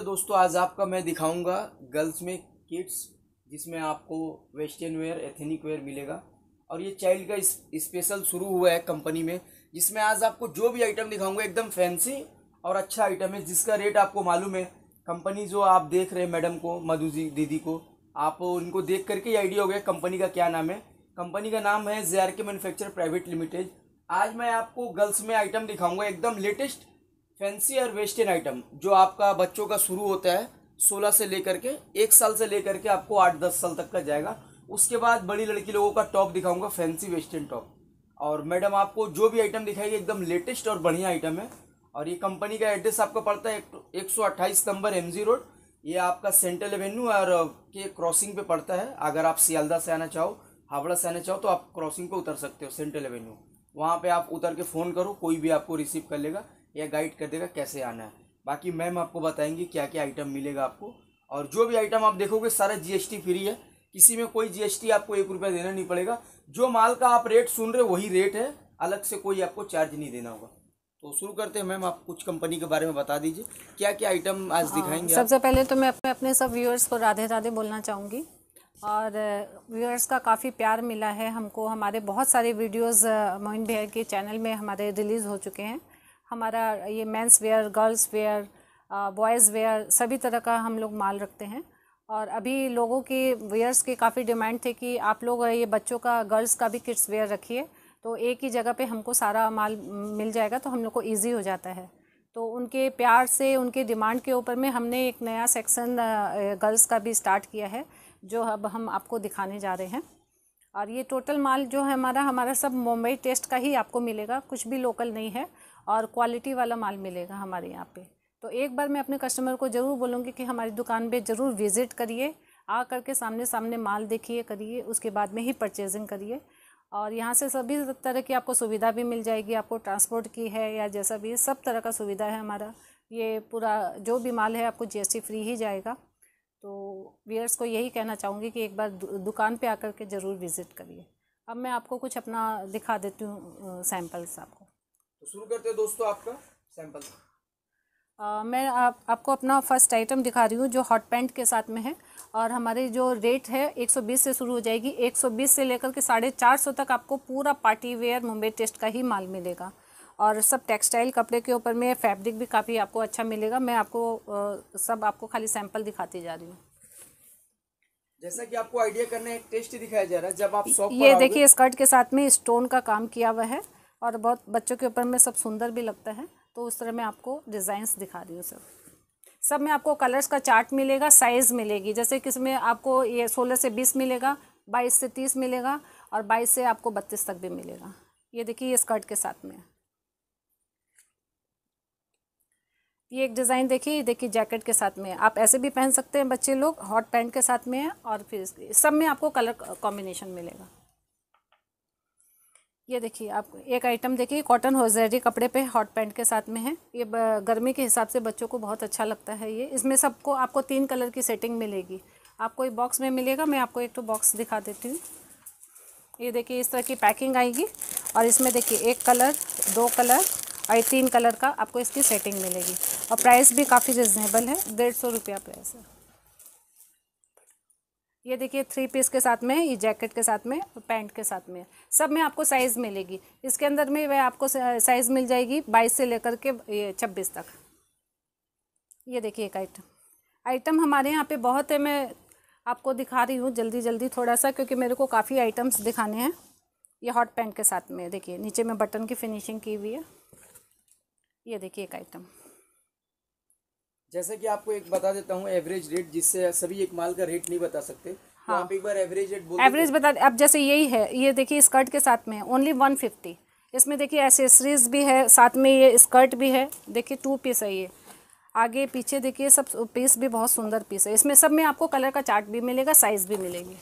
है तो दोस्तों आज आपका मैं दिखाऊंगा गर्ल्स में किड्स जिसमें आपको वेस्टर्न वेयर एथेनिक वेयर मिलेगा और ये चाइल्ड का स्पेशल शुरू हुआ है कंपनी में जिसमें आज आपको जो भी आइटम दिखाऊंगा एकदम फैंसी और अच्छा आइटम है जिसका रेट आपको मालूम है कंपनी जो आप देख रहे हैं मैडम को मधु जी दीदी को आप उनको देख करके आइडिया हो गया कंपनी का क्या नाम है कंपनी का नाम है J R K manufacture private limited आज मैं आपको गर्ल्स में आइटम दिखाऊंगा एकदम लेटेस्ट फैंसी और वेस्टर्न आइटम जो आपका बच्चों का शुरू होता है सोलह से लेकर के एक साल से लेकर के आपको आठ दस साल तक का जाएगा उसके बाद बड़ी लड़की लोगों का टॉप दिखाऊंगा फैंसी वेस्टर्न टॉप और मैडम आपको जो भी आइटम दिखाएगी एकदम लेटेस्ट और बढ़िया आइटम है और ये कंपनी का एड्रेस आपका पड़ता है एक सौ अट्ठाईस नंबर एम जी रोड ये आपका सेंट्रल एवेन्यू और के क्रॉसिंग पे पड़ता है अगर आप सियालदा से आना चाहो हावड़ा से आना चाहो तो आप क्रॉसिंग पे उतर सकते हो सेंट्रल एवेन्यू वहाँ पे आप उतर के फ़ोन करो कोई भी आपको रिसीव कर लेगा या गाइड कर देगा कैसे आना है बाकी मैम आपको बताएंगी क्या क्या आइटम मिलेगा आपको और जो भी आइटम आप देखोगे सारा जीएसटी फ्री है किसी में कोई जीएसटी आपको एक रुपया देना नहीं पड़ेगा जो माल का आप रेट सुन रहे वही रेट है अलग से कोई आपको चार्ज नहीं देना होगा तो शुरू करते हैं मैम आप कुछ कंपनी के बारे में बता दीजिए क्या क्या आइटम आज हाँ, दिखाएंगे सबसे पहले तो मैं अपने अपने सब व्यूअर्स को राधे राधे बोलना चाहूँगी और व्यूअर्स uh, का काफ़ी प्यार मिला है हमको हमारे बहुत सारे वीडियोस uh, मोइन भैया के चैनल में हमारे रिलीज़ हो चुके हैं हमारा ये men's wear girls wear boys wear सभी तरह का हम लोग माल रखते हैं और अभी लोगों के वेयर्स के काफ़ी डिमांड थे कि आप लोग ये बच्चों का गर्ल्स का भी किड्स वेयर रखिए तो एक ही जगह पे हमको सारा माल मिल जाएगा तो हम लोग को ईजी हो जाता है तो उनके प्यार से उनके डिमांड के ऊपर में हमने एक नया सेक्शन गर्ल्स uh, का भी स्टार्ट किया है जो अब हम आपको दिखाने जा रहे हैं और ये टोटल माल जो है हमारा हमारा सब मुंबई टेस्ट का ही आपको मिलेगा कुछ भी लोकल नहीं है और क्वालिटी वाला माल मिलेगा हमारे यहाँ पे तो एक बार मैं अपने कस्टमर को ज़रूर बोलूँगी कि हमारी दुकान पे ज़रूर विज़िट करिए आ करके सामने सामने माल देखिए करिए उसके बाद में ही परचेजिंग करिए और यहाँ से सभी तरह की आपको सुविधा भी मिल जाएगी आपको ट्रांसपोर्ट की है या जैसा भी सब तरह का सुविधा है हमारा ये पूरा जो भी माल है आपको जी फ्री ही जाएगा तो वियर्स को यही कहना चाहूँगी कि एक बार दुकान पर आ के ज़रूर विज़िट करिए अब मैं आपको कुछ अपना दिखा देती हूँ सैम्पल्स आपको तो शुरू करते हैं दोस्तों आपका सैंपल आ, मैं आप आपको अपना फर्स्ट आइटम दिखा रही हूँ जो हॉट पैंट के साथ में है और हमारे जो रेट है 120 से शुरू हो जाएगी 120 से लेकर के साढ़े चार सौ तक आपको पूरा पार्टी वेयर मुंबई टेस्ट का ही माल मिलेगा और सब टेक्सटाइल कपड़े के ऊपर में फैब्रिक भी काफ़ी आपको अच्छा मिलेगा मैं आपको आ, सब आपको खाली सैंपल दिखाती जा रही हूँ जैसा कि आपको आइडिया करने टेस्ट दिखाया जा रहा है जब आप ये देखिए स्कर्ट के साथ में स्टोन का काम किया हुआ है और बहुत बच्चों के ऊपर में सब सुंदर भी लगता है तो उस तरह मैं आपको डिज़ाइंस दिखा रही हूँ सब सब में आपको कलर्स का चार्ट मिलेगा साइज़ मिलेगी जैसे कि में आपको ये सोलह से बीस मिलेगा बाईस से तीस मिलेगा और बाईस से आपको बत्तीस तक भी मिलेगा ये देखिए ये स्कर्ट के साथ में ये एक डिज़ाइन देखिए ये देखिए जैकेट के साथ में आप ऐसे भी पहन सकते हैं बच्चे लोग हॉट पैंट के साथ में और फिर सब में आपको कलर कॉम्बिनेशन मिलेगा ये देखिए आप एक आइटम देखिए कॉटन होजरी कपड़े पे हॉट पैंट के साथ में है ये गर्मी के हिसाब से बच्चों को बहुत अच्छा लगता है ये इसमें सबको आपको तीन कलर की सेटिंग मिलेगी आपको एक बॉक्स में मिलेगा मैं आपको एक तो बॉक्स दिखा देती हूँ ये देखिए इस तरह की पैकिंग आएगी और इसमें देखिए एक कलर दो कलर और तीन कलर का आपको इसकी सेटिंग मिलेगी और प्राइस भी काफ़ी रिजनेबल है डेढ़ सौ रुपया प्राइस है ये देखिए थ्री पीस के साथ में ये जैकेट के साथ में पैंट के साथ में सब में आपको साइज़ मिलेगी इसके अंदर में वह आपको साइज़ मिल जाएगी बाईस से लेकर के ये छब्बीस तक ये देखिए एक आइटम आइटम हमारे यहाँ पे बहुत है मैं आपको दिखा रही हूँ जल्दी जल्दी थोड़ा सा क्योंकि मेरे को काफ़ी आइटम्स दिखाने हैं ये हॉट पैंट के साथ में देखिए नीचे में बटन की फिनिशिंग की हुई है ये देखिए एक आइटम जैसे कि आपको एक बता देता हूँ एवरेज रेट जिससे सभी एक माल का रेट नहीं बता सकते तो हाँ। तो आप एक बार एवरेज रेट एवरेज बता अब जैसे यही है ये देखिए स्कर्ट के साथ में ओनली वन फिफ्टी इसमें देखिए एसेसरीज भी है साथ में ये स्कर्ट भी है देखिए टू पीस है ये आगे पीछे देखिए सब पीस भी बहुत सुंदर पीस है इसमें सब में आपको कलर का चार्ट भी मिलेगा साइज़ भी मिलेगी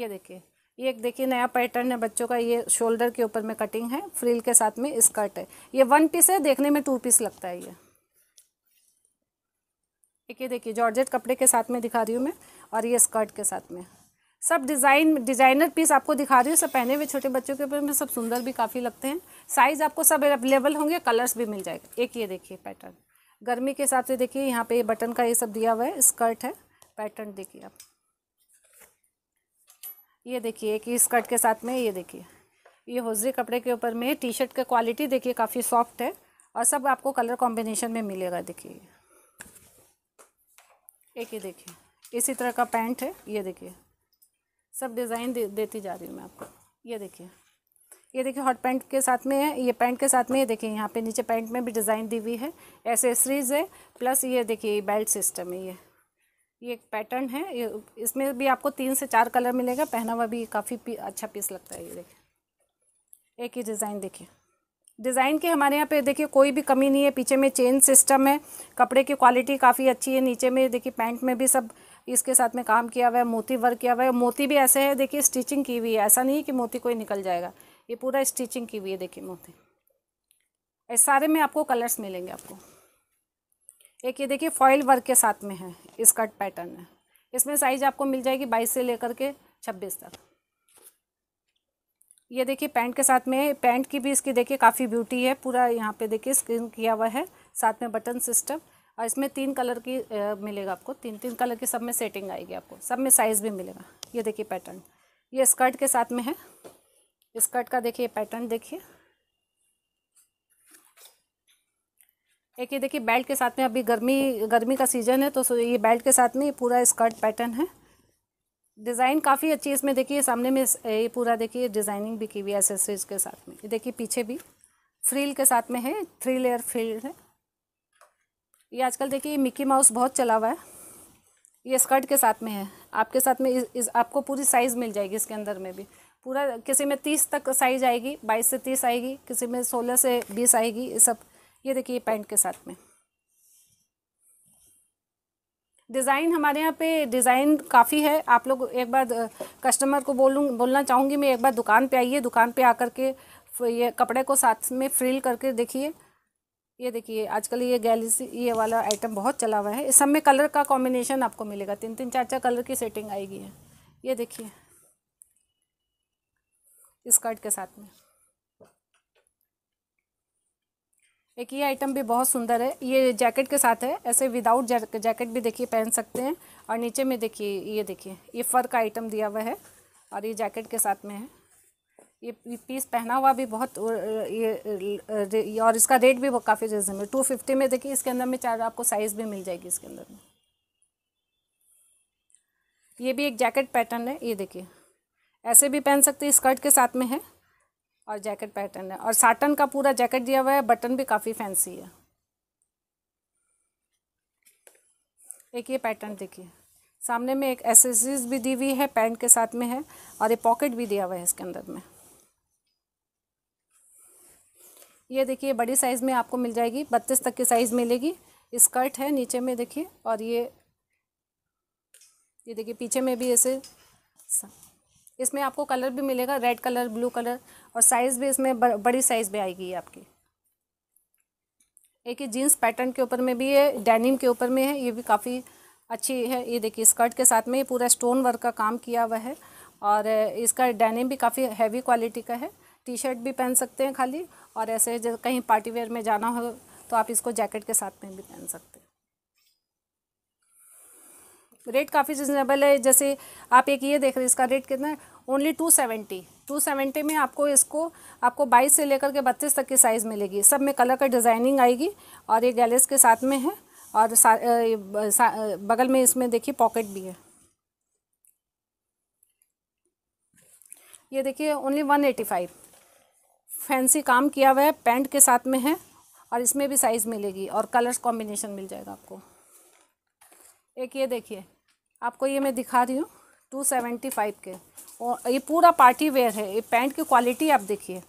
ये देखिए ये एक देखिए नया पैटर्न है बच्चों का ये शोल्डर के ऊपर में कटिंग है फ्रिल के साथ में स्कर्ट है ये वन पीस है देखने में टू पीस लगता है ये एक ये देखिए जॉर्जेट कपड़े के साथ में दिखा रही हूँ मैं और ये स्कर्ट के साथ में सब डिज़ाइन डिज़ाइनर पीस आपको दिखा रही हूँ सब पहने हुए छोटे बच्चों के ऊपर में सब सुंदर भी काफ़ी लगते हैं साइज़ आपको सब अवेलेबल होंगे कलर्स भी मिल जाएगा एक ये देखिए पैटर्न गर्मी के हिसाब से देखिए यहाँ पे ये बटन का ये सब दिया हुआ है स्कर्ट है पैटर्न देखिए आप ये देखिए एक स्कर्ट के साथ में ये देखिए ये होजरी कपड़े के ऊपर में टी शर्ट का क्वालिटी देखिए काफ़ी सॉफ्ट है और सब आपको कलर कॉम्बिनेशन में मिलेगा देखिए एक ही देखिए इसी तरह का पैंट है ये देखिए सब डिज़ाइन दे, देती जा रही हूँ मैं आपको ये देखिए ये देखिए हॉट पैंट के साथ में है ये पैंट के साथ में ये देखिए यहाँ पे नीचे पैंट में भी डिज़ाइन दी हुई है एसेसरीज है प्लस ये देखिए बेल्ट सिस्टम है ये ये एक पैटर्न है ये इसमें भी आपको तीन से चार कलर मिलेगा पहना हुआ भी काफ़ी अच्छा पीस लगता है ये देखिए एक ही डिज़ाइन देखिए डिज़ाइन के हमारे यहाँ पे देखिए कोई भी कमी नहीं है पीछे में चेन सिस्टम है कपड़े की क्वालिटी काफ़ी अच्छी है नीचे में देखिए पैंट में भी सब इसके साथ में काम किया हुआ है मोती वर्क किया हुआ है मोती भी ऐसे है देखिए स्टिचिंग की हुई है ऐसा नहीं है कि मोती कोई निकल जाएगा ये पूरा स्टिचिंग की हुई है देखिए मोती इस सारे में आपको कलर्स मिलेंगे आपको एक ये देखिए फॉइल वर्क के साथ में है स्कर्ट पैटर्न है इसमें साइज आपको मिल जाएगी बाईस से लेकर के छब्बीस तक ये देखिए पैंट के साथ में पैंट की भी इसकी देखिए काफ़ी ब्यूटी है पूरा यहाँ पे देखिए स्क्रीन किया हुआ है साथ में बटन सिस्टम और इसमें तीन कलर की आ, मिलेगा आपको तीन तीन कलर की सब में सेटिंग आएगी आपको सब में साइज़ भी मिलेगा ये देखिए पैटर्न ये स्कर्ट के साथ में है स्कर्ट का देखिए पैटर्न देखिए एक ये देखिए बेल्ट के साथ में अभी गर्मी गर्मी का सीजन है तो ये बेल्ट के साथ में ये पूरा स्कर्ट पैटर्न है डिज़ाइन काफ़ी अच्छी है इसमें देखिए सामने में ये पूरा देखिए डिज़ाइनिंग भी की हुई है एसेसरीज के साथ में ये देखिए पीछे भी फ्रील के साथ में है थ्री लेयर फ्रील है ये आजकल देखिए मिकी माउस बहुत चला हुआ है ये स्कर्ट के साथ में है आपके साथ में इस, इस आपको पूरी साइज़ मिल जाएगी इसके अंदर में भी पूरा किसी में तीस तक साइज आएगी बाईस से तीस आएगी किसी में सोलह से बीस आएगी ये सब ये देखिए पैंट के साथ में डिज़ाइन हमारे यहाँ पे डिज़ाइन काफ़ी है आप लोग एक बार कस्टमर को बोलूँ बोलना चाहूँगी मैं एक बार दुकान पे आइए दुकान पे आकर के ये कपड़े को साथ में फ्रिल करके देखिए ये देखिए आजकल ये गैलेक्सी ये वाला आइटम बहुत चला हुआ है इस सब में कलर का कॉम्बिनेशन आपको मिलेगा तीन तीन चार चार कलर की सेटिंग आएगी है ये देखिए स्कर्ट के साथ में एक ये आइटम भी बहुत सुंदर है ये जैकेट के साथ है ऐसे विदाउट जैकेट भी देखिए पहन सकते हैं और नीचे में देखिए ये देखिए ये फ़र का आइटम दिया हुआ है और ये जैकेट के साथ में है ये पीस पहना हुआ भी बहुत ये और इसका रेट भी काफ़ी रिजनेबल टू फिफ्टी में देखिए इसके अंदर में चार आपको साइज़ भी मिल जाएगी इसके अंदर में ये भी एक जैकेट पैटर्न है ये देखिए ऐसे भी पहन सकते हैं स्कर्ट के साथ में है और जैकेट पैटर्न है और साटन का पूरा जैकेट दिया हुआ है बटन भी काफ़ी फैंसी है एक ये पैटर्न देखिए सामने में एक एसेसरीज भी दी हुई है पैंट के साथ में है और ये पॉकेट भी दिया हुआ है इसके अंदर में ये देखिए बड़ी साइज़ में आपको मिल जाएगी बत्तीस तक की साइज़ मिलेगी स्कर्ट है नीचे में देखिए और ये ये देखिए पीछे में भी ऐसे इसमें आपको कलर भी मिलेगा रेड कलर ब्लू कलर और साइज़ भी इसमें बड़ी साइज़ भी आएगी आपकी एक ये जीन्स पैटर्न के ऊपर में भी है डेनिम के ऊपर में है ये भी काफ़ी अच्छी है ये देखिए स्कर्ट के साथ में ये पूरा स्टोन वर्क का काम किया हुआ है और इसका डेनिम भी काफ़ी हैवी क्वालिटी का है टी शर्ट भी पहन सकते हैं खाली और ऐसे कहीं पार्टी वेयर में जाना हो तो आप इसको जैकेट के साथ में भी पहन सकते हैं रेट काफ़ी रिजनेबल है जैसे आप एक ये देख रहे हैं इसका रेट कितना है only two seventy two seventy में आपको इसको आपको बाईस से लेकर के बत्तीस तक की साइज़ मिलेगी सब में कलर का डिज़ाइनिंग आएगी और ये गैलेस के साथ में है और सा, सा, बगल में इसमें देखिए पॉकेट भी है ये देखिए only one eighty five fancy काम किया हुआ है पैंट के साथ में है और इसमें भी साइज़ मिलेगी और कलर्स कॉम्बिनेशन मिल जाएगा आपको एक ये देखिए आपको ये मैं दिखा रही हूँ टू सेवेंटी फाइव के और ये पूरा पार्टी वेयर है ये पैंट की क्वालिटी आप देखिए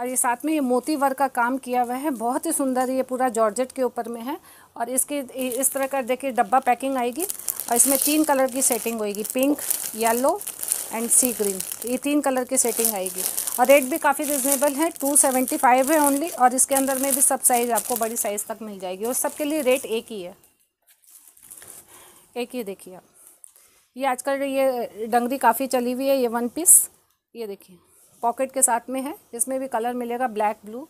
और ये साथ में ये मोती वर्क का काम किया हुआ है बहुत ही सुंदर ये पूरा जॉर्जेट के ऊपर में है और इसके इस तरह का देखिए डब्बा पैकिंग आएगी और इसमें तीन कलर की सेटिंग होएगी pink yellow and sea green ये तीन कलर की सेटिंग आएगी और रेट भी काफ़ी रिजनेबल है टू सेवेंटी फाइव है ओनली और इसके अंदर में भी सब साइज़ आपको बड़ी साइज़ तक मिल जाएगी और सबके लिए रेट एक ही है एक ये देखिए आप ये आजकल ये डंगरी काफ़ी चली हुई है ये वन पीस ये देखिए पॉकेट के साथ में है इसमें भी कलर मिलेगा ब्लैक ब्लू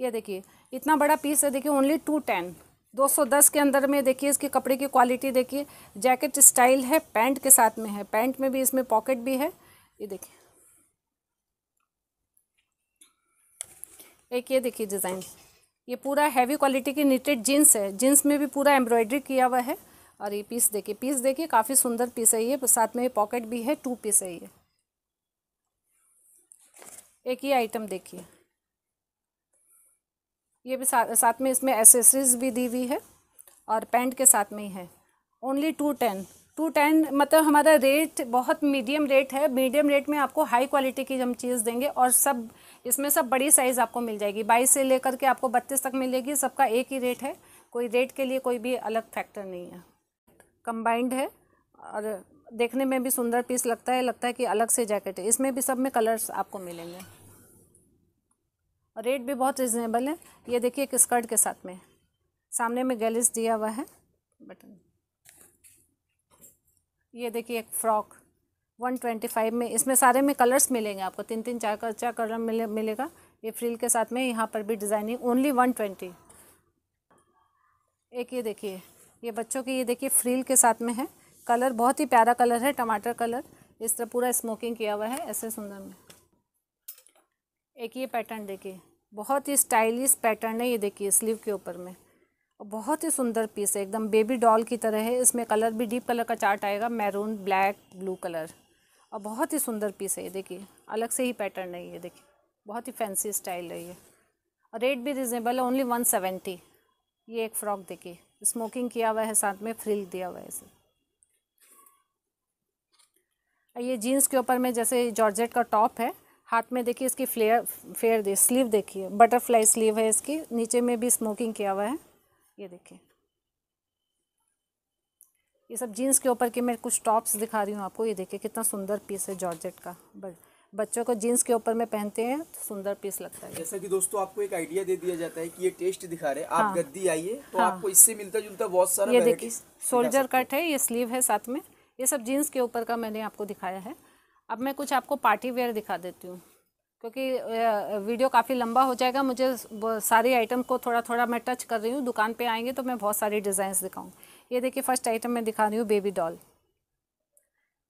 ये देखिए इतना बड़ा पीस है देखिए ओनली टू टेन दो सौ दस के अंदर में देखिए इसके कपड़े की क्वालिटी देखिए जैकेट स्टाइल है पैंट के साथ में है पैंट में भी इसमें पॉकेट भी है ये देखिए एक ये देखिए डिज़ाइन ये पूरा हैवी क्वालिटी की निटेड जीन्स है जीन्स में भी पूरा एम्ब्रॉयडरी किया हुआ है और ये पीस देखिए पीस देखिए काफ़ी सुंदर पीस है ये साथ में पॉकेट भी है टू पीस है ये एक ही आइटम देखिए ये भी साथ साथ में इसमें एसेसरीज भी दी हुई है और पैंट के साथ में ही है only two ten two ten मतलब हमारा रेट बहुत मीडियम रेट है मीडियम रेट में आपको हाई क्वालिटी की हम चीज़ देंगे और सब इसमें सब बड़ी साइज़ आपको मिल जाएगी बाईस से लेकर के आपको बत्तीस तक मिलेगी सबका एक ही रेट है कोई रेट के लिए कोई भी अलग फैक्टर नहीं है कंबाइंड है और देखने में भी सुंदर पीस लगता है लगता है कि अलग से जैकेट है इसमें भी सब में कलर्स आपको मिलेंगे और रेट भी बहुत रिजनेबल है ये देखिए एक स्कर्ट के साथ में सामने में गैलिस दिया हुआ है बटन ये देखिए एक फ्रॉक वन ट्वेंटी फाइव में इसमें सारे में कलर्स मिलेंगे आपको तीन तीन चार कलर चार कलर मिले मिलेगा ये फ्रिल के साथ में यहाँ पर भी डिज़ाइनिंग ओनली वन ट्वेंटी एक ये देखिए ये बच्चों की ये देखिए फ्रिल के साथ में है कलर बहुत ही प्यारा कलर है टमाटर कलर इस तरह पूरा स्मोकिंग किया हुआ है ऐसे सुंदर में एक ये पैटर्न देखिए बहुत ही स्टाइलिश पैटर्न है ये देखिए स्लीव के ऊपर में बहुत ही सुंदर पीस है एकदम बेबी डॉल की तरह है इसमें कलर भी डीप कलर का चार्ट आएगा मैरून ब्लैक ब्लू कलर और बहुत ही सुंदर पीस है ये देखिए अलग से ही पैटर्न है ये देखिए बहुत ही फैंसी स्टाइल है ये और रेट भी रिजनेबल है ओनली वन सेवेंटी ये एक फ़्रॉक देखिए स्मोकिंग किया हुआ है साथ में फ्रिल दिया हुआ है इसे ये जीन्स के ऊपर में जैसे जॉर्जेट का टॉप है हाथ में देखिए इसकी फ्लेयर फेयर दे स्लीव देखिए बटरफ्लाई स्लीव है इसकी नीचे में भी स्मोकिंग किया हुआ है ये देखिए ये सब जीन्स के ऊपर के मैं कुछ टॉप्स दिखा रही हूँ आपको ये देखिए कितना सुंदर पीस है जॉर्जेट का बट बच्चों को जीन्स के ऊपर में पहनते हैं तो सुंदर पीस लगता है जैसा कि दोस्तों आपको एक आइडिया दे दिया जाता है कि ये टेस्ट दिखा रहे हैं आप हाँ, गद्दी आइए तो हाँ, आपको इससे मिलता जुलता बहुत सारा ये देखिए सोल्जर कट है ये स्लीव है साथ में ये सब जीन्स के ऊपर का मैंने आपको दिखाया है अब मैं कुछ आपको पार्टी वेयर दिखा देती हूँ क्योंकि वीडियो काफ़ी लंबा हो जाएगा मुझे सारे आइटम को थोड़ा थोड़ा मैं टच कर रही हूँ दुकान पर आएंगे तो मैं बहुत सारी डिज़ाइंस दिखाऊँगी ये देखिए फर्स्ट आइटम मैं दिखा रही हूँ बेबी डॉल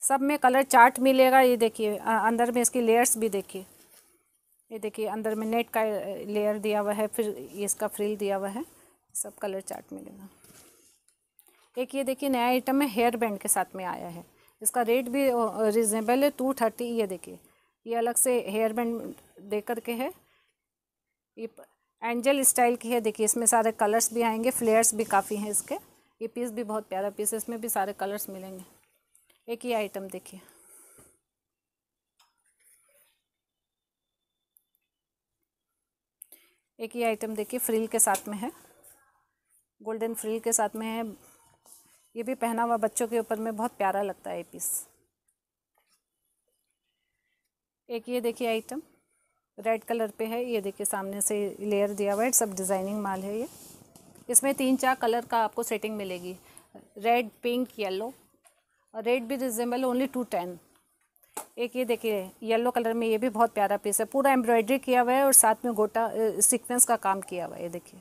सब में कलर चार्ट मिलेगा ये देखिए अंदर में इसकी लेयर्स भी देखिए ये देखिए अंदर में नेट का लेयर दिया हुआ है फिर इसका फ्रिल दिया हुआ है सब कलर चार्ट मिलेगा एक ये देखिए नया आइटम है हेयर बैंड के साथ में आया है इसका रेट भी रिजनेबल है टू थर्टी ये देखिए ये अलग से हेयर बैंड दे करके है ये एंजल स्टाइल की है देखिए इसमें सारे कलर्स भी आएंगे फ्लेयर्स भी काफ़ी हैं इसके ये पीस भी बहुत प्यारा पीस है इसमें भी सारे कलर्स मिलेंगे एक ही आइटम देखिए एक ही आइटम देखिए फ्रिल के साथ में है गोल्डन फ्रिल के साथ में है ये भी पहना हुआ बच्चों के ऊपर में बहुत प्यारा लगता है ये पीस एक ये देखिए आइटम रेड कलर पे है ये देखिए सामने से लेयर दिया हुआ है सब डिज़ाइनिंग माल है ये इसमें तीन चार कलर का आपको सेटिंग मिलेगी रेड पिंक येलो और रेड भी रिजनेबल ओनली टू टेन एक ये देखिए येलो कलर में ये भी बहुत प्यारा पीस है पूरा एम्ब्रॉयडरी किया हुआ है और साथ में गोटा सिक्वेंस का काम किया हुआ है ये देखिए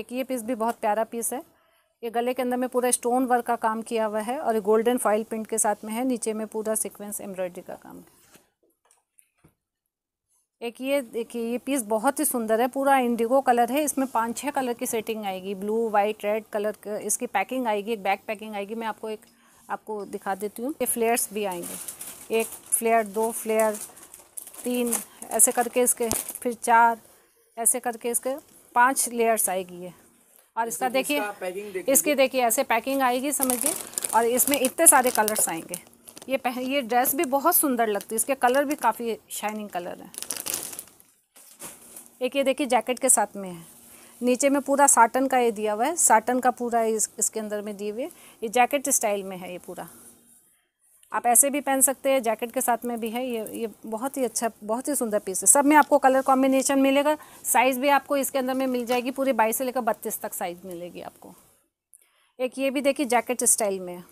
एक ये पीस भी बहुत प्यारा पीस है ये गले के अंदर में पूरा स्टोन वर्क का काम किया हुआ है और गोल्डन फाइल प्रिंट के साथ में है नीचे में पूरा सिक्वेंस एम्ब्रॉयडरी का काम है एक ये देखिए ये पीस बहुत ही सुंदर है पूरा इंडिगो कलर है इसमें पाँच छः कलर की सेटिंग आएगी ब्लू वाइट रेड कलर इसकी पैकिंग आएगी एक बैक पैकिंग आएगी मैं आपको एक आपको दिखा देती हूँ ये फ्लेयर्स भी आएंगे एक फ्लेयर दो फ्लेयर तीन ऐसे करके इसके फिर चार ऐसे करके इसके पांच लेयर्स आएगी ये और इसका देखिए इसकी देखिए ऐसे पैकिंग आएगी समझिए और इसमें इतने सारे कलर्स आएंगे ये पह ये ड्रेस भी बहुत सुंदर लगती है इसके कलर भी काफ़ी शाइनिंग कलर है एक ये देखिए जैकेट के साथ में है नीचे में पूरा साटन का ये दिया हुआ है साटन का पूरा इस, इसके अंदर में दिए हुए ये जैकेट स्टाइल में है ये पूरा आप ऐसे भी पहन सकते हैं जैकेट के साथ में भी है ये ये बहुत ही अच्छा बहुत ही सुंदर पीस है सब में आपको कलर कॉम्बिनेशन मिलेगा साइज़ भी आपको इसके अंदर में मिल जाएगी पूरे बाईस से लेकर बत्तीस तक साइज़ मिलेगी आपको एक ये भी देखिए जैकेट स्टाइल में है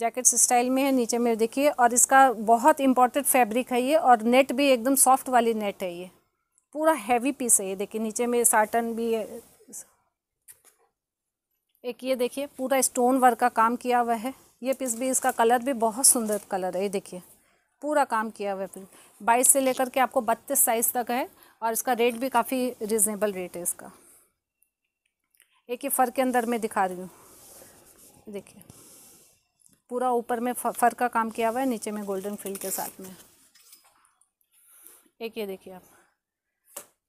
जैकेट स्टाइल में है नीचे में देखिए और इसका बहुत इंपॉर्टेंट फैब्रिक है ये और नेट भी एकदम सॉफ्ट वाली नेट है ये पूरा हैवी पीस है ये देखिए नीचे में साटन भी है एक ये देखिए पूरा स्टोन वर्क का काम किया हुआ है ये पीस भी इसका कलर भी बहुत सुंदर कलर है ये देखिए पूरा काम किया हुआ है बाईस से लेकर के आपको बत्तीस साइज़ तक है और इसका रेट भी काफ़ी रिजनेबल रेट है इसका एक ही फ़र के अंदर में दिखा रही हूँ देखिए पूरा ऊपर में फ़र का काम किया हुआ है नीचे में गोल्डन फील्ड के साथ में एक ये देखिए आप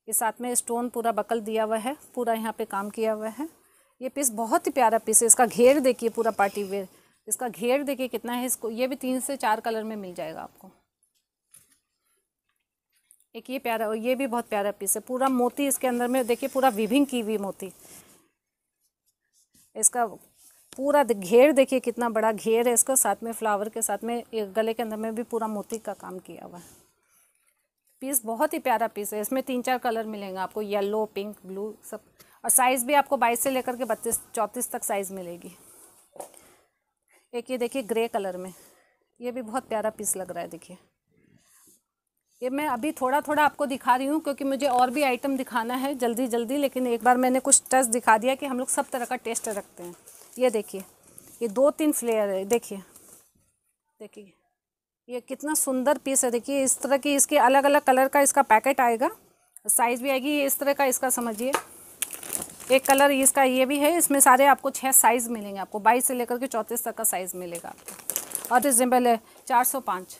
ये साथ में स्टोन पूरा बकल दिया हुआ है पूरा यहाँ पे काम किया हुआ है ये पीस बहुत ही प्यारा पीस है इसका घेर देखिए पूरा पार्टी वेयर इसका घेर देखिए कितना है इसको ये भी तीन से चार कलर में मिल जाएगा आपको एक ये प्यारा और ये भी बहुत प्यारा पीस है पूरा मोती इसके अंदर में देखिए पूरा विभिंग की हुई मोती इसका पूरा घेर देखिए कितना बड़ा घेर है इसका साथ में फ्लावर के साथ में गले के अंदर में भी पूरा मोती का काम किया हुआ है पीस बहुत ही प्यारा पीस है इसमें तीन चार कलर मिलेंगे आपको येलो पिंक ब्लू सब और साइज़ भी आपको बाईस से लेकर के बत्तीस चौंतीस तक साइज़ मिलेगी एक ये देखिए ग्रे कलर में ये भी बहुत प्यारा पीस लग रहा है देखिए ये मैं अभी थोड़ा थोड़ा आपको दिखा रही हूँ क्योंकि मुझे और भी आइटम दिखाना है जल्दी जल्दी लेकिन एक बार मैंने कुछ टच दिखा दिया कि हम लोग सब तरह का टेस्ट रखते हैं ये देखिए ये दो तीन फ्लेयर है देखिए देखिए ये कितना सुंदर पीस है देखिए इस तरह की इसके अलग अलग कलर का इसका पैकेट आएगा साइज़ भी आएगी इस तरह का इसका समझिए एक कलर इसका ये भी है इसमें सारे आपको छः साइज़ मिलेंगे आपको बाईस से लेकर के चौंतीस तक का साइज़ मिलेगा आपको और रिजनेबल है चार सौ पाँच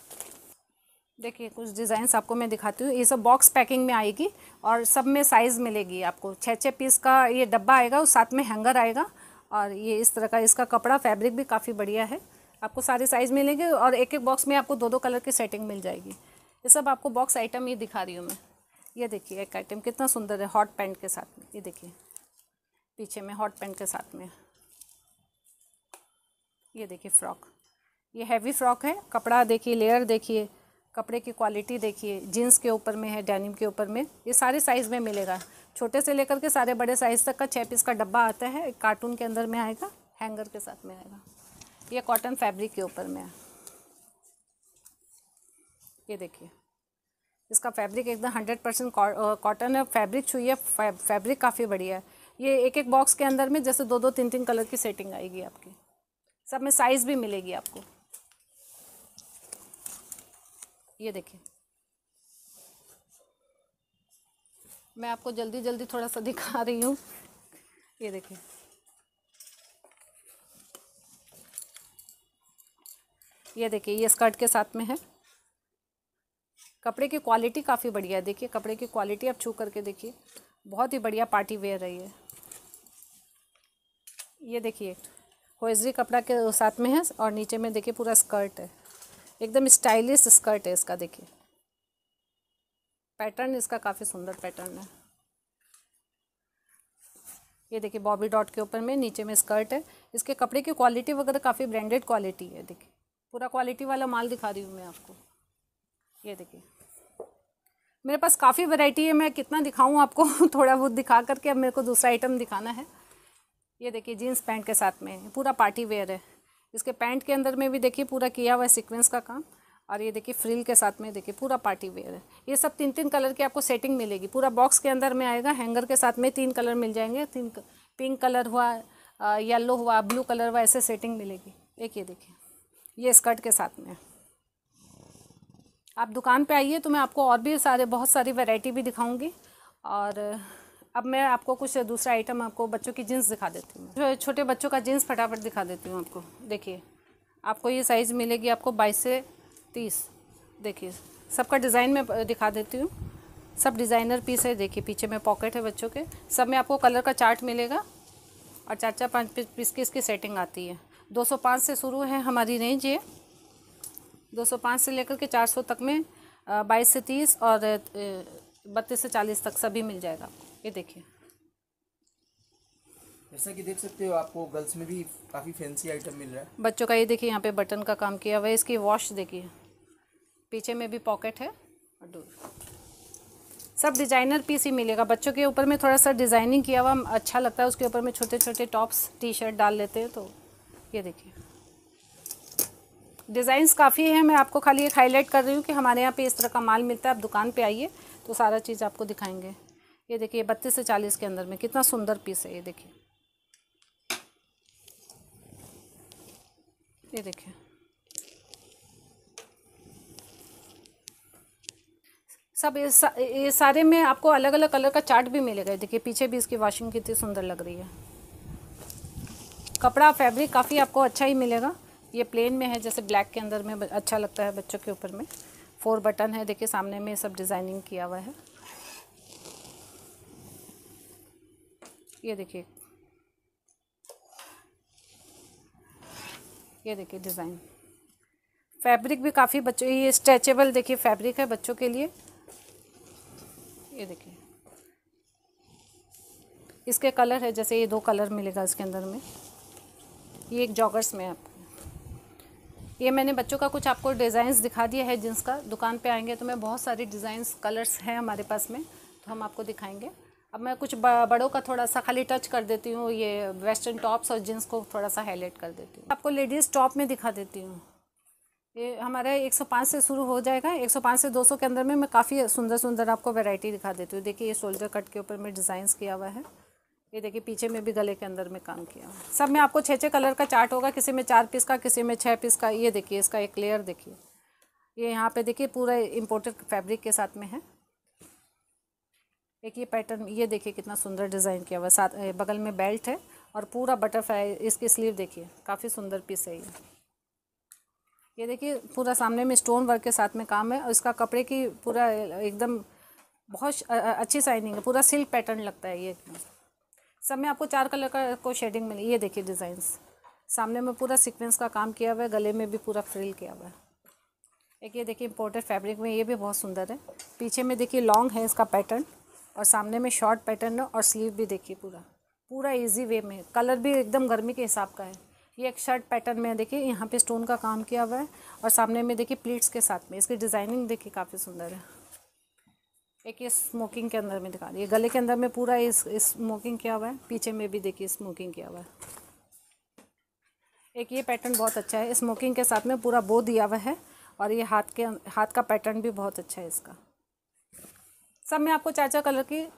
देखिए कुछ डिज़ाइंस आपको मैं दिखाती हूँ ये सब बॉक्स पैकिंग में आएगी और सब में साइज़ मिलेगी आपको छः छः पीस का ये डब्बा आएगा उस साथ में हैंगर आएगा और ये इस तरह का इसका कपड़ा फैब्रिक भी काफ़ी बढ़िया है आपको सारे साइज़ मिलेंगे और एक एक बॉक्स में आपको दो दो कलर की सेटिंग मिल जाएगी ये सब आपको बॉक्स आइटम ये दिखा रही हूँ मैं ये देखिए एक आइटम कितना सुंदर है हॉट पैंट के साथ में ये देखिए पीछे में हॉट पैंट के साथ में ये देखिए फ्रॉक ये हैवी फ्रॉक है कपड़ा देखिए लेयर देखिए कपड़े की क्वालिटी देखिए जीन्स के ऊपर में है डेनिम के ऊपर में ये सारे साइज़ में मिलेगा छोटे से लेकर के सारे बड़े साइज़ तक का छः पीस का डब्बा आता है कार्टून के अंदर में आएगा हैंगर के साथ में आएगा ये कॉटन फैब्रिक के ऊपर में है ये देखिए इसका फैब्रिक एकदम हंड्रेड परसेंट कॉटन है फैब्रिक छुई है फैब्रिक काफ़ी बढ़िया है ये एक एक बॉक्स के अंदर में जैसे दो दो तीन तीन कलर की सेटिंग आएगी आपकी सब में साइज़ भी मिलेगी आपको ये देखिए मैं आपको जल्दी जल्दी थोड़ा सा दिखा रही हूँ ये देखिए ये देखिए ये स्कर्ट के साथ में है कपड़े की क्वालिटी काफ़ी बढ़िया है देखिए कपड़े की क्वालिटी आप छू करके देखिए बहुत ही बढ़िया पार्टी वेयर रही है ये देखिए होजरी कपड़ा के साथ में है और नीचे में देखिए पूरा स्कर्ट है एकदम स्टाइलिश स्कर्ट है इसका देखिए पैटर्न इसका काफ़ी सुंदर पैटर्न है ये देखिए बॉबी डॉट के ऊपर में नीचे में स्कर्ट है इसके कपड़े की क्वालिटी वगैरह काफ़ी ब्रांडेड क्वालिटी है देखिए पूरा क्वालिटी वाला माल दिखा रही हूँ मैं आपको ये देखिए मेरे पास काफ़ी वैरायटी है मैं कितना दिखाऊँ आपको थोड़ा बहुत दिखा करके अब मेरे को दूसरा आइटम दिखाना है ये देखिए जीन्स पैंट के साथ में पूरा पार्टी वेयर है इसके पैंट के अंदर में भी देखिए पूरा किया हुआ है सीक्वेंस का काम और ये देखिए फ्रिल के साथ में देखिए पूरा पार्टी वेयर है ये सब तीन तीन कलर की आपको सेटिंग मिलेगी पूरा बॉक्स के अंदर में आएगा हैंगर के साथ में तीन कलर मिल जाएंगे तीन पिंक कलर हुआ येलो हुआ ब्लू कलर हुआ ऐसे सेटिंग मिलेगी एक ये देखिए ये स्कर्ट के साथ में आप दुकान पे आइए तो मैं आपको और भी सारे बहुत सारी वैरायटी भी दिखाऊंगी और अब मैं आपको कुछ दूसरा आइटम आपको बच्चों की जीन्स दिखा देती हूँ छोटे बच्चों का जीन्स फटाफट दिखा देती हूँ आपको देखिए आपको ये साइज़ मिलेगी आपको बाईस से तीस देखिए सबका डिज़ाइन मैं दिखा देती हूँ सब डिज़ाइनर पीस है देखिए पीछे में पॉकेट है बच्चों के सब में आपको कलर का चार्ट मिलेगा और चार चार पाँच पीस की इसकी सेटिंग आती है 205 से शुरू है हमारी रेंज ये 205 से लेकर के 400 तक में बाईस से तीस और बत्तीस से चालीस तक सभी मिल जाएगा ये देखिए जैसा कि देख सकते हो आपको गर्ल्स में भी काफ़ी फैंसी आइटम मिल रहा है बच्चों का ये देखिए यहाँ पे बटन का काम किया हुआ है इसकी वॉश देखिए पीछे में भी पॉकेट है और डोर सब डिजाइनर पीस ही मिलेगा बच्चों के ऊपर में थोड़ा सा डिज़ाइनिंग किया हुआ अच्छा लगता है उसके ऊपर में छोटे छोटे टॉप्स टी शर्ट डाल लेते हैं तो ये देखिए डिज़ाइंस काफ़ी हैं मैं आपको खाली एक हाईलाइट कर रही हूँ कि हमारे यहाँ पे इस तरह का माल मिलता है आप दुकान पे आइए तो सारा चीज़ आपको दिखाएंगे ये देखिए बत्तीस से चालीस के अंदर में कितना सुंदर पीस है ये देखिए ये देखिए सब ये, सारे में आपको अलग अलग कलर का चार्ट भी मिलेगा देखिए पीछे भी इसकी वॉशिंग कितनी सुंदर लग रही है कपड़ा फैब्रिक काफ़ी आपको अच्छा ही मिलेगा ये प्लेन में है जैसे ब्लैक के अंदर में अच्छा लगता है बच्चों के ऊपर में फोर बटन है देखिए सामने में सब डिज़ाइनिंग किया हुआ है ये देखिए ये देखिए डिज़ाइन फैब्रिक भी काफ़ी बच्चों ये स्ट्रेचेबल देखिए फैब्रिक है बच्चों के लिए ये देखिए इसके कलर है जैसे ये दो कलर मिलेगा इसके अंदर में ये एक जॉगर्स में आप ये मैंने बच्चों का कुछ आपको डिज़ाइंस दिखा दिया है का दुकान पे आएंगे तो मैं बहुत सारी डिज़ाइंस कलर्स हैं हमारे पास में तो हम आपको दिखाएंगे अब मैं कुछ बड़ों का थोड़ा सा खाली टच कर देती हूँ ये वेस्टर्न टॉप्स और जीन्स को थोड़ा सा हाईलाइट कर देती हूँ आपको लेडीज़ टॉप में दिखा देती हूँ ये हमारा 105 से शुरू हो जाएगा 105 से 200 के अंदर में मैं काफ़ी सुंदर सुंदर आपको वैरायटी दिखा देती हूँ देखिए ये शोल्डर कट के ऊपर में डिज़ाइंस किया हुआ है ये देखिए पीछे में भी गले के अंदर में काम किया हुआ सब में आपको छः छः कलर का चार्ट होगा किसी में चार पीस का किसी में छः पीस का ये देखिए इसका एक लेयर देखिए ये यहाँ पे देखिए पूरा इम्पोर्टेड फैब्रिक के साथ में है एक ये पैटर्न ये देखिए कितना सुंदर डिज़ाइन किया हुआ साथ बगल में बेल्ट है और पूरा बटरफ्लाई इसकी स्लीव देखिए काफ़ी सुंदर पीस है ये ये देखिए पूरा सामने में स्टोन वर्क के साथ में काम है और इसका कपड़े की पूरा एकदम बहुत अच्छी साइनिंग है पूरा सिल्क पैटर्न लगता है ये सब में आपको चार कलर का को शेडिंग मिली ये देखिए डिज़ाइंस सामने में पूरा सीक्वेंस का काम किया हुआ है गले में भी पूरा फ्रिल किया हुआ है एक ये देखिए इम्पोर्टेड फैब्रिक में ये भी बहुत सुंदर है पीछे में देखिए लॉन्ग है इसका पैटर्न और सामने में शॉर्ट पैटर्न है और स्लीव भी देखिए पूरा पूरा इजी वे में कलर भी एकदम गर्मी के हिसाब का है ये एक शर्ट पैटर्न में देखिए यहाँ पे स्टोन का काम किया हुआ है और सामने में देखिए प्लीट्स के साथ में इसकी डिज़ाइनिंग देखिए काफ़ी सुंदर है देखिए स्मोकिंग के अंदर में दिखा दिए गले के अंदर में पूरा इस स्मोकिंग किया हुआ है पीछे में भी देखिए स्मोकिंग किया हुआ है एक ये पैटर्न बहुत अच्छा है स्मोकिंग के साथ में पूरा बो दिया हुआ है और ये हाथ के हाथ का पैटर्न भी बहुत अच्छा है इसका सब में आपको चार चार कलर की आ,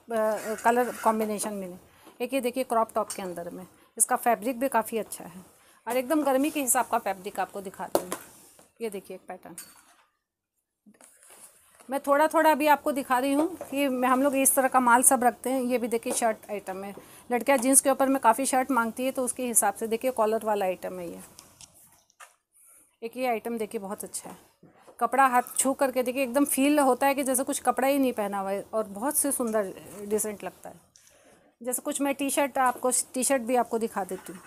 कलर कॉम्बिनेशन मिले एक ये देखिए क्रॉप टॉप के अंदर में इसका फैब्रिक भी काफ़ी अच्छा है और एकदम गर्मी के हिसाब का फैब्रिक आपको दिखाते हैं हूँ ये देखिए एक पैटर्न मैं थोड़ा थोड़ा अभी आपको दिखा रही हूँ कि हम लोग इस तरह का माल सब रखते हैं ये भी देखिए शर्ट आइटम है लड़कियाँ जीन्स के ऊपर में काफ़ी शर्ट मांगती है तो उसके हिसाब से देखिए कॉलर वाला आइटम है ये एक ये आइटम देखिए बहुत अच्छा है कपड़ा हाथ छू करके देखिए एकदम फील होता है कि जैसे कुछ कपड़ा ही नहीं पहना हुआ है और बहुत से सुंदर डिसेंट लगता है जैसे कुछ मैं टी शर्ट आपको टी शर्ट भी आपको दिखा देती हूँ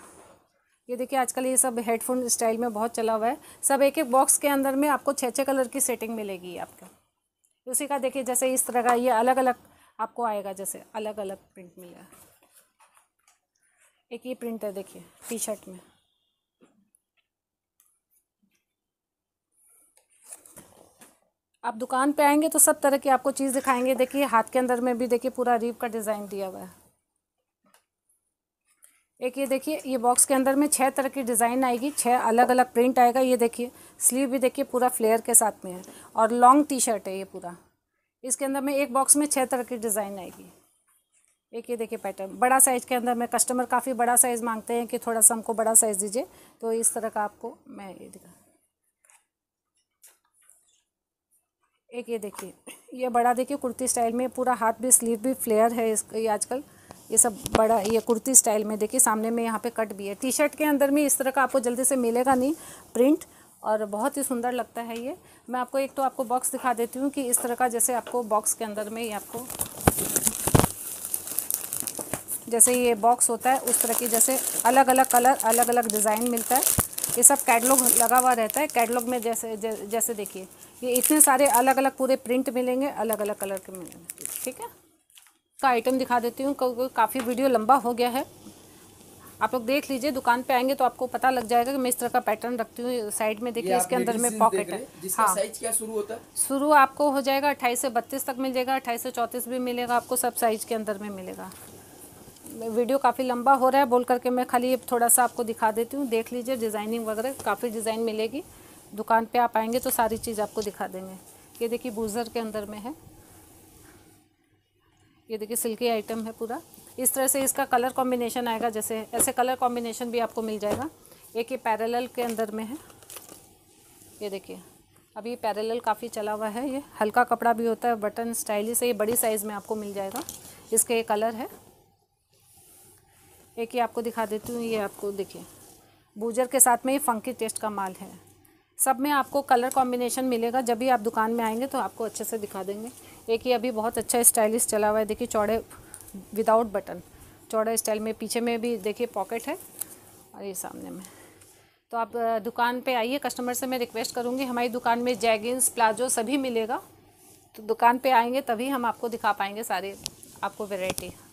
ये देखिए आजकल ये सब हेडफोन स्टाइल में बहुत चला हुआ है सब एक एक बॉक्स के अंदर में आपको छः छः कलर की सेटिंग मिलेगी आपका उसी का देखिए जैसे इस तरह का ये अलग अलग आपको आएगा जैसे अलग अलग प्रिंट मिलेगा एक ये प्रिंट है देखिए टी शर्ट में आप दुकान पे आएंगे तो सब तरह की आपको चीज़ दिखाएंगे देखिए हाथ के अंदर में भी देखिए पूरा रीप का डिज़ाइन दिया हुआ है एक ये देखिए ये बॉक्स के अंदर में छह तरह की डिज़ाइन आएगी छः अलग अलग प्रिंट आएगा ये देखिए स्लीव भी देखिए पूरा फ्लेयर के साथ में है और लॉन्ग टी शर्ट है ये पूरा इसके अंदर में एक बॉक्स में छः तरह की डिज़ाइन आएगी एक ये देखिए पैटर्न बड़ा साइज़ के अंदर में कस्टमर काफ़ी बड़ा साइज़ मांगते हैं कि थोड़ा सा हमको बड़ा साइज़ दीजिए तो इस तरह का आपको मैं ये दिखा एक ये देखिए ये बड़ा देखिए कुर्ती स्टाइल में पूरा हाथ भी स्लीव भी फ्लेयर है इसका ये आजकल ये सब बड़ा ये कुर्ती स्टाइल में देखिए सामने में यहाँ पे कट भी है टी शर्ट के अंदर में इस तरह का आपको जल्दी से मिलेगा नहीं प्रिंट और बहुत ही सुंदर लगता है ये मैं आपको एक तो आपको बॉक्स दिखा देती हूँ कि इस तरह का जैसे आपको बॉक्स के अंदर में ये आपको जैसे ये बॉक्स होता है उस तरह की जैसे अलग अलग कलर अलग अलग डिज़ाइन मिलता है ये सब कैटलॉग लगा हुआ रहता है कैटलॉग में जैसे जैसे देखिए ये इतने सारे अलग अलग पूरे प्रिंट मिलेंगे अलग अलग कलर के मिलेंगे ठीक है का आइटम दिखा देती हूँ क्योंकि काफ़ी वीडियो लंबा हो गया है आप लोग देख लीजिए दुकान पे आएंगे तो आपको पता लग जाएगा कि मैं इस तरह का पैटर्न रखती हूँ साइड में देखिए इसके अंदर में पॉकेट है हाँ साइज क्या शुरू होता है शुरू आपको हो जाएगा अट्ठाईस से बत्तीस तक मिल जाएगा अट्ठाईस से चौंतीस भी मिलेगा आपको सब साइज के अंदर में मिलेगा वीडियो काफ़ी लंबा हो रहा है बोल करके मैं खाली थोड़ा सा आपको दिखा देती हूँ देख लीजिए डिज़ाइनिंग वगैरह काफ़ी डिज़ाइन मिलेगी दुकान पर आप आएँगे तो सारी चीज़ आपको दिखा देंगे ये देखिए बूज़र के अंदर में है ये देखिए सिल्की आइटम है पूरा इस तरह से इसका कलर कॉम्बिनेशन आएगा जैसे ऐसे कलर कॉम्बिनेशन भी आपको मिल जाएगा एक ये पैरेलल के अंदर में है ये देखिए अभी पैरेलल काफ़ी चला हुआ है ये हल्का कपड़ा भी होता है बटन स्टाइलिश है ये बड़ी साइज़ में आपको मिल जाएगा इसके ये कलर है एक ये आपको दिखा देती हूँ ये आपको देखिए बूजर के साथ में ये फंकी टेस्ट का माल है सब में आपको कलर कॉम्बिनेशन मिलेगा जब भी आप दुकान में आएंगे तो आपको अच्छे से दिखा देंगे एक ही अभी बहुत अच्छा स्टाइलिश चला हुआ है देखिए चौड़े विदाउट बटन चौड़े स्टाइल में पीछे में भी देखिए पॉकेट है और ये सामने में तो आप दुकान पे आइए कस्टमर से मैं रिक्वेस्ट करूँगी हमारी दुकान में जैगिन्स प्लाजो सभी मिलेगा तो दुकान पर आएंगे तभी हम आपको दिखा पाएंगे सारे आपको वेराइटी